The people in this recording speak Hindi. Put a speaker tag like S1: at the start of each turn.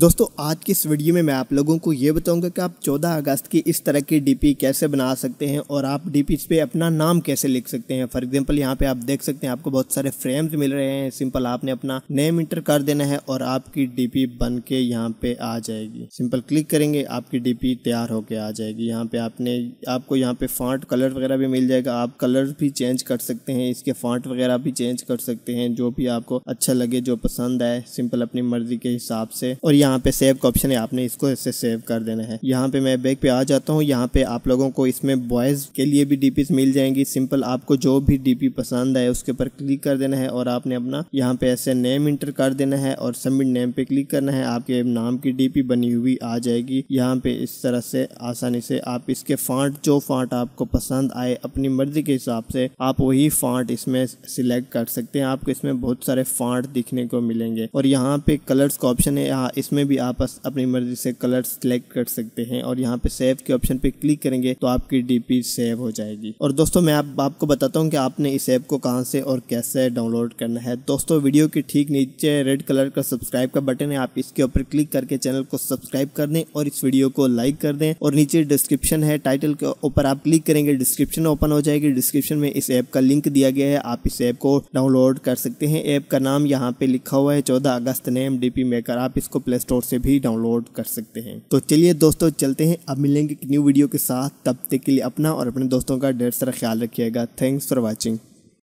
S1: दोस्तों आज की इस वीडियो में मैं आप लोगों को ये बताऊंगा कि आप 14 अगस्त की इस तरह की डीपी कैसे बना सकते हैं और आप डीपी पे अपना नाम कैसे लिख सकते हैं फॉर एग्जांपल यहाँ पे आप देख सकते हैं आपको बहुत सारे फ्रेम्स मिल रहे हैं सिंपल आपने अपना नेम इंटर कर देना है और आपकी डीपी बन के यहाँ पे आ जाएगी सिंपल क्लिक करेंगे आपकी पी तैयार होके आ जाएगी यहाँ पे आपने आपको यहाँ पे फॉन्ट कलर वगैरह भी मिल जाएगा आप कलर भी चेंज कर सकते हैं इसके फॉन्ट वगैरह भी चेंज कर सकते हैं जो भी आपको अच्छा लगे जो पसंद आए सिंपल अपनी मर्जी के हिसाब से और यहाँ यहाँ पे सेव का ऑप्शन है आपने इसको इससे सेव कर देना है यहाँ पे मैं बैग पे आ जाता हूँ यहाँ पे आप लोगों को इसमें बॉयज़ के लिए भी डीपी मिल जाएंगी सिंपल आपको जो भी डीपी पसंद आए उसके ऊपर क्लिक कर देना है और आपने अपना यहाँ पे ऐसे नेम इंटर कर देना है और सबमिट नेम पे क्लिक करना है आपके नाम की डीपी बनी हुई आ जाएगी यहाँ पे इस तरह से आसानी से आप इसके फांट जो फांट आपको पसंद आए अपनी मर्जी के हिसाब से आप वही फांट इसमें सिलेक्ट कर सकते हैं आपको इसमें बहुत सारे फांट दिखने को मिलेंगे और यहाँ पे कलर्स का ऑप्शन है इसमें इसमें भी आप अपनी मर्जी से कलर सेलेक्ट कर सकते हैं और यहाँ पे सेव के ऑप्शन पे क्लिक करेंगे तो आपकी डीपी सेव हो जाएगी और दोस्तों मैं आप, आपको बताता हूँ कि आपने इस ऐप को कहाँ से और कैसे डाउनलोड करना है दोस्तों वीडियो के ठीक नीचे रेड कलर का सब्सक्राइब का बटन है आप इसके ऊपर क्लिक करके चैनल को सब्सक्राइब कर दें और इस वीडियो को लाइक कर दें और नीचे डिस्क्रिप्शन है टाइटल के ऊपर आप क्लिक करेंगे डिस्क्रिप्शन ओपन हो जाएगी डिस्क्रिप्शन में इस ऐप का लिंक दिया गया है आप इस ऐप को डाउनलोड कर सकते हैं ऐप का नाम यहाँ पे लिखा हुआ है चौदह अगस्त नेम डीपी मेकर आप इसको प्ले स्टोर से भी डाउनलोड कर सकते हैं तो चलिए दोस्तों चलते हैं अब मिलेंगे एक न्यू वीडियो के साथ तब तक के लिए अपना और अपने दोस्तों का ढेर सारा ख्याल रखिएगा थैंक्स फॉर वॉचिंग